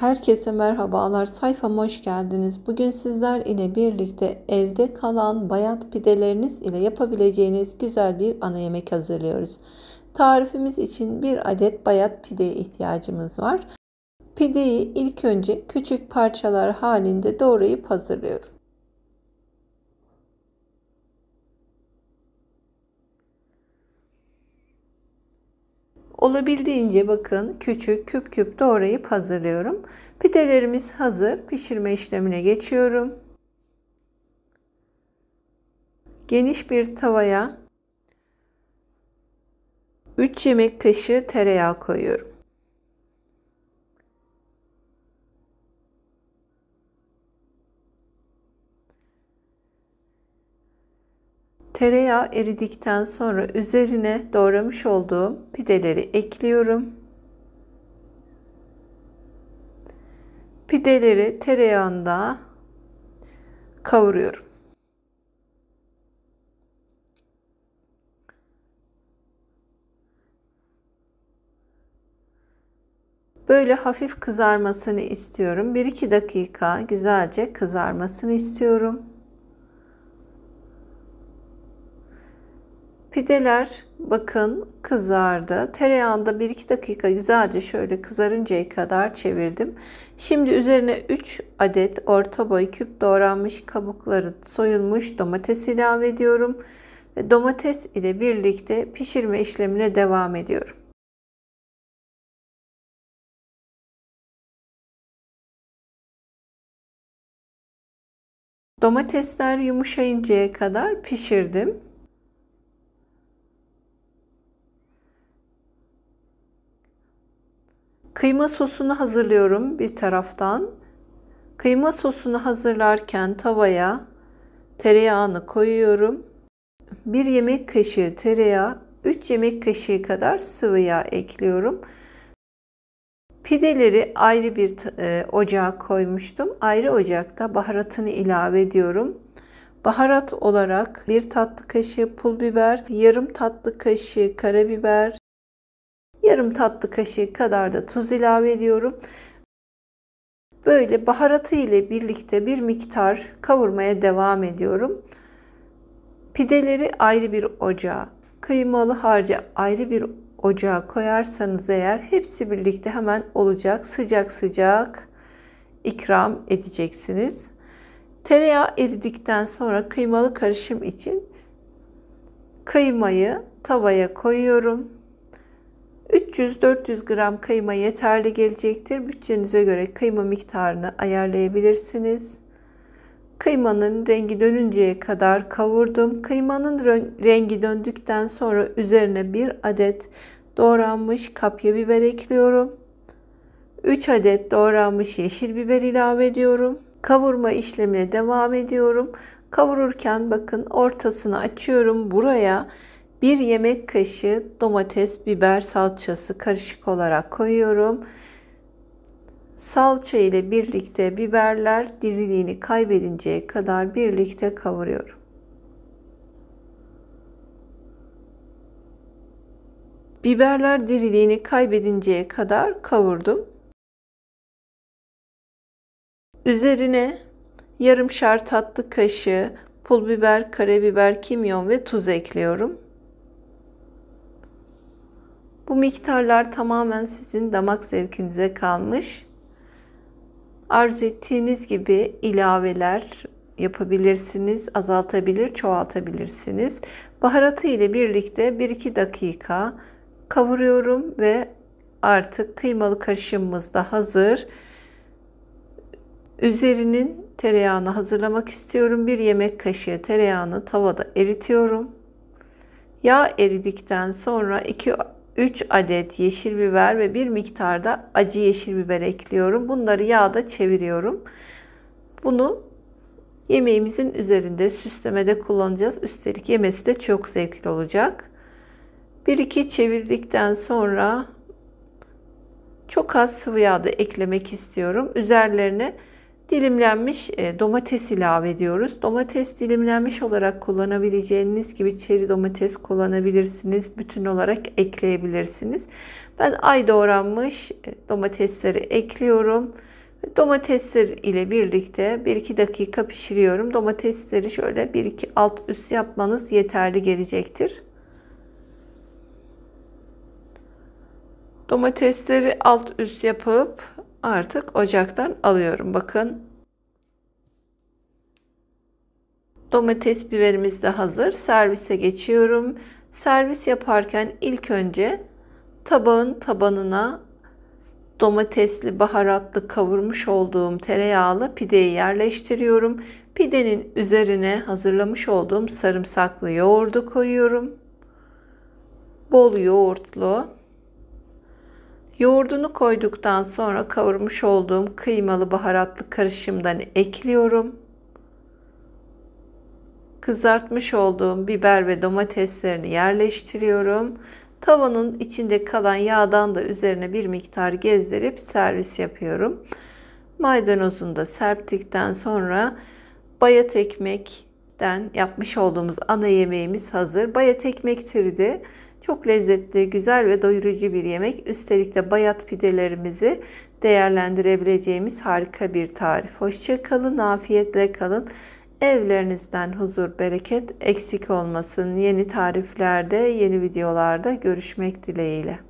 Herkese merhabalar. Sayfama hoş geldiniz. Bugün sizler ile birlikte evde kalan bayat pideleriniz ile yapabileceğiniz güzel bir ana yemek hazırlıyoruz. Tarifimiz için bir adet bayat pideye ihtiyacımız var. Pideyi ilk önce küçük parçalar halinde doğrayıp hazırlıyorum. Olabildiğince bakın küçük küp küp doğrayıp hazırlıyorum. Pidelerimiz hazır. Pişirme işlemine geçiyorum. Geniş bir tavaya 3 yemek kaşığı tereyağı koyuyorum. Tereyağı eridikten sonra üzerine doğramış olduğum pideleri ekliyorum. Pideleri tereyağında kavuruyorum. Böyle hafif kızarmasını istiyorum. 1-2 dakika güzelce kızarmasını istiyorum. Pideler bakın kızardı. Tereyağında 1-2 dakika güzelce şöyle kızarıncaya kadar çevirdim. Şimdi üzerine 3 adet orta boy küp doğranmış kabukları soyulmuş domates ilave ediyorum. Ve domates ile birlikte pişirme işlemine devam ediyorum. Domatesler yumuşayıncaya kadar pişirdim. Kıyma sosunu hazırlıyorum bir taraftan. Kıyma sosunu hazırlarken tavaya tereyağını koyuyorum. 1 yemek kaşığı tereyağı, 3 yemek kaşığı kadar sıvı yağ ekliyorum. Pideleri ayrı bir e, ocağa koymuştum. Ayrı ocakta baharatını ilave ediyorum. Baharat olarak 1 tatlı kaşığı pul biber, yarım tatlı kaşığı karabiber, Yarım tatlı kaşığı kadar da tuz ilave ediyorum. Böyle baharatı ile birlikte bir miktar kavurmaya devam ediyorum. Pideleri ayrı bir ocağa, kıymalı harcı ayrı bir ocağa koyarsanız eğer hepsi birlikte hemen olacak. Sıcak sıcak ikram edeceksiniz. Tereyağı eridikten sonra kıymalı karışım için kıymayı tavaya koyuyorum. 300-400 gram kıyma yeterli gelecektir. Bütçenize göre kıyma miktarını ayarlayabilirsiniz. Kıymanın rengi dönünceye kadar kavurdum. Kıymanın rengi döndükten sonra üzerine bir adet doğranmış kapya biber ekliyorum. 3 adet doğranmış yeşil biber ilave ediyorum. Kavurma işlemine devam ediyorum. Kavururken bakın ortasını açıyorum. Buraya 1 yemek kaşığı domates, biber salçası karışık olarak koyuyorum. Salça ile birlikte biberler diriliğini kaybedinceye kadar birlikte kavuruyorum. Biberler diriliğini kaybedinceye kadar kavurdum. Üzerine yarım yarımşar tatlı kaşığı pul biber, karabiber, kimyon ve tuz ekliyorum. Bu miktarlar tamamen sizin damak zevkinize kalmış. Arzu ettiğiniz gibi ilaveler yapabilirsiniz, azaltabilir, çoğaltabilirsiniz. Baharatı ile birlikte 1-2 dakika kavuruyorum ve artık kıymalı karışımımız da hazır. Üzerinin tereyağını hazırlamak istiyorum. Bir yemek kaşığı tereyağını tavada eritiyorum. Yağ eridikten sonra 2 3 adet yeşil biber ve bir miktarda acı yeşil biber ekliyorum. Bunları yağda çeviriyorum. Bunu yemeğimizin üzerinde süslemede kullanacağız. Üstelik yemesi de çok zevkli olacak. 1-2 çevirdikten sonra çok az sıvı yağ da eklemek istiyorum. Üzerlerine dilimlenmiş e, domates ilave ediyoruz. Domates dilimlenmiş olarak kullanabileceğiniz gibi çeri domates kullanabilirsiniz. Bütün olarak ekleyebilirsiniz. Ben ay doğranmış e, domatesleri ekliyorum. Domatesler ile birlikte 1-2 dakika pişiriyorum. Domatesleri şöyle 1-2 alt üst yapmanız yeterli gelecektir. Domatesleri alt üst yapıp artık ocaktan alıyorum. Bakın. Domates biberimiz de hazır. Servise geçiyorum. Servis yaparken ilk önce tabağın tabanına domatesli baharatlı kavurmuş olduğum tereyağlı pideyi yerleştiriyorum. Pidenin üzerine hazırlamış olduğum sarımsaklı yoğurdu koyuyorum. Bol yoğurtlu Yoğurdunu koyduktan sonra kavurmuş olduğum kıymalı baharatlı karışımdan ekliyorum. Kızartmış olduğum biber ve domateslerini yerleştiriyorum. Tavanın içinde kalan yağdan da üzerine bir miktar gezdirip servis yapıyorum. Maydanozunu da serptikten sonra bayat ekmekten yapmış olduğumuz ana yemeğimiz hazır. Bayat ekmek tiridi çok lezzetli, güzel ve doyurucu bir yemek. Üstelik de bayat pidelerimizi değerlendirebileceğimiz harika bir tarif. Hoşça kalın, afiyetle kalın. Evlerinizden huzur, bereket eksik olmasın. Yeni tariflerde, yeni videolarda görüşmek dileğiyle.